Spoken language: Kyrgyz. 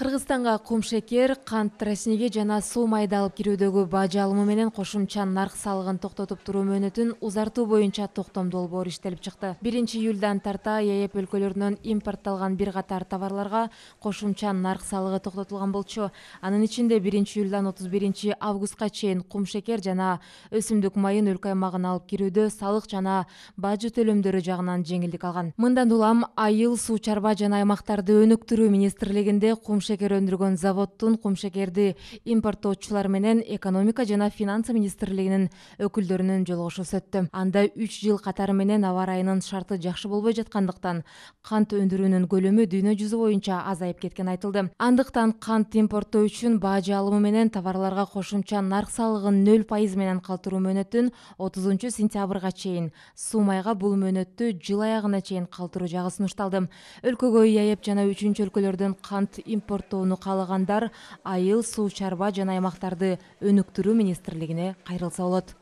кыргызстанга кум шекер кант тростниги жана суу майды алып кирүүдөгү баажы алымы менен кошумча нарк салыгын токтотуп туруу мөөнөтүн узартуу боюнча токтом долбоору иштелип чыкты биринчи июлдан тарта еэп өлкөлөрүнөн импортталган бир катар товарларга кошумча нарк салыгы токтотулган болчу анын ичинде биринчи июлдан отуз биринчи августка чейин кум шекер жана өсүмдүк майын өлкө аймагына алып кирүүдө салык жана бажы төлөмдөрү жагынан жеңилдик алган мындан улам айыл суу чарба жана аймактарды өнүктүрүү министрлигинде министрлигиндек кумшекер өндүргөн заводтун кумшекерди импорттоочулар менен экономика жана финансы министрлигинин өкүлдөрүнүн жолугушуусу өттү анда үч жыл катары менен аба ырайынын шарты жакшы болбой жаткандыктан кант өндүрүүнүн көлөмү дүйнө жүзү боюнча азайып кеткени айтылды андыктан кант импорттоо үчүн бажы алымы менен товарларга кошумча нарк салыгын нөл пайыз менен калтыруу мөөнөтүн отузунчу сентябрга чейин суу майга бул мөөнөттү жыл аягына чейин калтыруу жагы сунушталды өлкөгө ияеп жана үчүнчү өлкөлөрдөн кант импорт тону каалагандар айыл суу чарба жана аймактарды өнүктүрүү министрлигине кайрылса болот